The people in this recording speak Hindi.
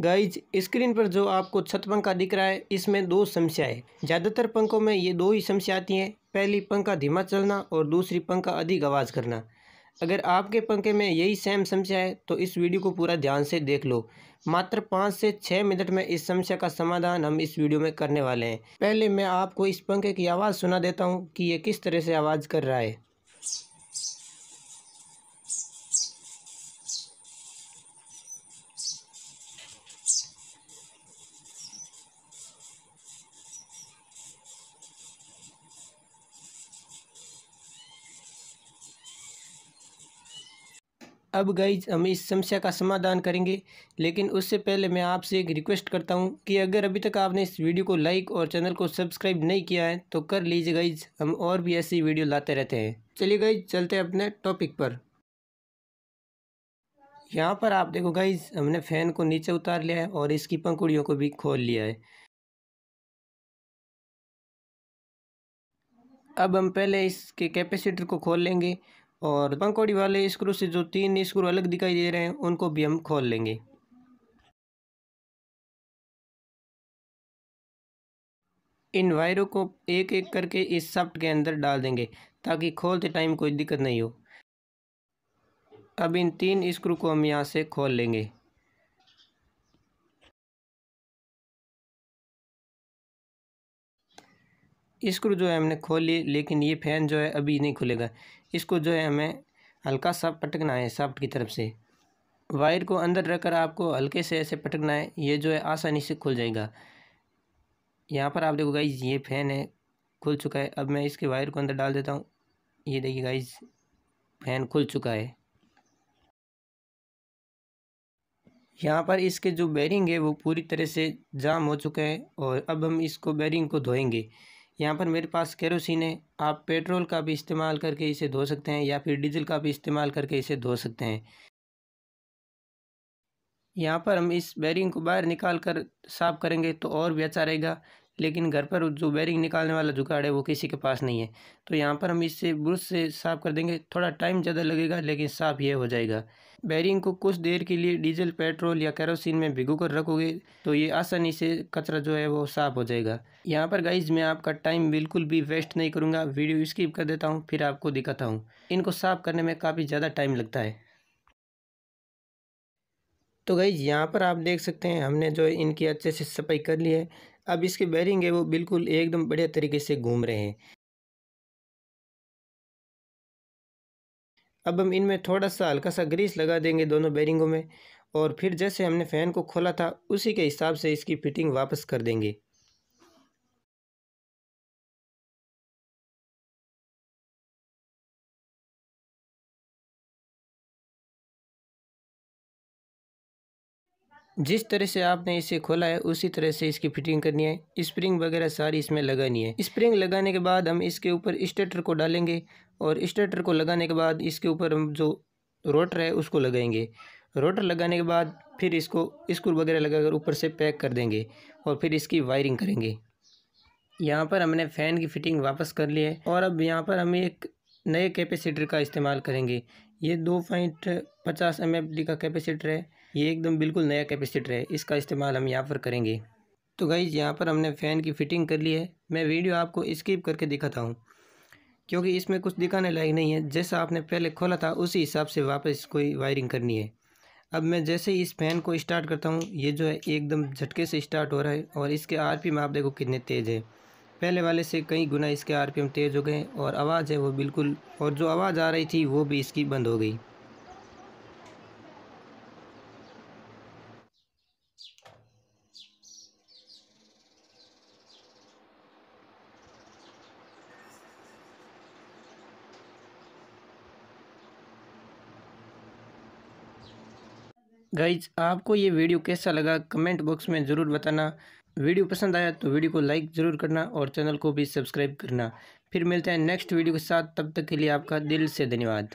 गाइज स्क्रीन पर जो आपको छत पंखा दिख रहा है इसमें दो समस्या है ज़्यादातर पंखों में ये दो ही समस्या आती हैं पहली पंखा धीमा चलना और दूसरी पंखा अधिक आवाज़ करना अगर आपके पंखे में यही सेम समस्या है तो इस वीडियो को पूरा ध्यान से देख लो मात्र पाँच से छः मिनट में इस समस्या का समाधान हम इस वीडियो में करने वाले हैं पहले मैं आपको इस पंखे की आवाज़ सुना देता हूँ कि ये किस तरह से आवाज़ कर रहा है अब गाइज हम इस समस्या का समाधान करेंगे लेकिन उससे पहले मैं आपसे एक रिक्वेस्ट करता हूँ कि अगर अभी तक आपने इस वीडियो को लाइक और चैनल को सब्सक्राइब नहीं किया है तो कर लीजिए गाइज हम और भी ऐसी वीडियो लाते रहते हैं चलिए गाइज चलते हैं अपने टॉपिक पर यहाँ पर आप देखो गाइज हमने फ़ैन को नीचे उतार लिया है और इसकी पंखुड़ियों को भी खोल लिया है अब हम पहले इसके कैपेसिटर को खोल लेंगे और पंखोड़ी वाले स्क्रू से जो तीन स्क्रू अलग दिखाई दे रहे हैं उनको भी हम खोल लेंगे इन वायरों को एक एक करके इस सफ्ट के अंदर डाल देंगे ताकि खोलते टाइम कोई दिक्कत नहीं हो अब इन तीन स्क्रू को हम यहाँ से खोल लेंगे स्क्रू जो है हमने खोल लिए लेकिन ये फ़ैन जो है अभी नहीं खुलेगा इसको जो है हमें हल्का सा पटकना है साफ्ट की तरफ से वायर को अंदर रख कर आपको हल्के से ऐसे पटकना है ये जो है आसानी से खुल जाएगा यहाँ पर आप देखो गाइज ये फ़ैन है खुल चुका है अब मैं इसके वायर को अंदर डाल देता हूँ ये देखिए गाइज फ़ैन खुल चुका है यहाँ पर इसके जो बैरिंग है वो पूरी तरह से जाम हो चुका है और अब हम इसको बैरिंग को धोएंगे यहाँ पर मेरे पास केरोसिन है आप पेट्रोल का भी इस्तेमाल करके इसे धो सकते हैं या फिर डीजल का भी इस्तेमाल करके इसे धो सकते हैं यहाँ पर हम इस बैरिंग को बाहर निकाल कर साफ़ करेंगे तो और भी अच्छा रहेगा लेकिन घर पर जो बैरिंग निकालने वाला जुगाड़ है वो किसी के पास नहीं है तो यहाँ पर हम इसे ब्रश से साफ़ कर देंगे थोड़ा टाइम ज़्यादा लगेगा लेकिन साफ़ ये हो जाएगा बैरिंग को कुछ देर के लिए डीजल पेट्रोल या कैरोसिन में भिगो कर रखोगे तो ये आसानी से कचरा जो है वो साफ हो जाएगा यहाँ पर गाइज मैं आपका टाइम बिल्कुल भी वेस्ट नहीं करूँगा वीडियो स्किप कर देता हूँ फिर आपको दिखाता हूँ इनको साफ़ करने में काफ़ी ज़्यादा टाइम लगता है तो गाइज यहाँ पर आप देख सकते हैं हमने जो इनकी अच्छे से सफाई कर ली है अब इसके बैरिंग है वो बिल्कुल एकदम बढ़िया तरीके से घूम रहे हैं अब हम इनमें थोड़ा सा हल्का सा ग्रीस लगा देंगे दोनों बेरिंगों में और फिर जैसे हमने फ़ैन को खोला था उसी के हिसाब से इसकी फिटिंग वापस कर देंगे जिस तरह से आपने इसे खोला है उसी तरह से इसकी फिटिंग करनी है स्प्रिंग वगैरह सारी इसमें लगानी है स्प्रिंग लगाने के बाद हम इसके ऊपर स्टेटर को डालेंगे और स्टेटर को लगाने के बाद इसके ऊपर हम जो रोटर है उसको लगाएंगे रोटर लगाने के बाद फिर इसको स्क्रू वगैरह लगाकर ऊपर से पैक कर देंगे और फिर इसकी वायरिंग करेंगे यहाँ पर हमने फ़ैन की फिटिंग वापस कर ली है और अब यहाँ पर हम एक नए कैपेसिटर का इस्तेमाल करेंगे ये दो पॉइंट पचास एम का कैपेसिटर है ये एकदम बिल्कुल नया कैपेसिटर है इसका इस्तेमाल हम यहाँ पर करेंगे तो गाइज यहाँ पर हमने फ़ैन की फ़िटिंग कर ली है मैं वीडियो आपको स्किप करके दिखाता हूँ क्योंकि इसमें कुछ दिखाने लायक नहीं है जैसा आपने पहले खोला था उसी हिसाब से वापस कोई वायरिंग करनी है अब मैं जैसे ही इस फ़ैन को स्टार्ट करता हूँ ये जो है एकदम झटके से स्टार्ट हो रहा है और इसके आर में आप देखो कितने तेज़ है पहले वाले से कई गुना इसके आरपीएम तेज़ हो गए और आवाज़ है वो बिल्कुल और जो आवाज़ आ रही थी वो भी इसकी बंद हो गई गाइज आपको ये वीडियो कैसा लगा कमेंट बॉक्स में ज़रूर बताना वीडियो पसंद आया तो वीडियो को लाइक ज़रूर करना और चैनल को भी सब्सक्राइब करना फिर मिलते हैं नेक्स्ट वीडियो के साथ तब तक के लिए आपका दिल से धन्यवाद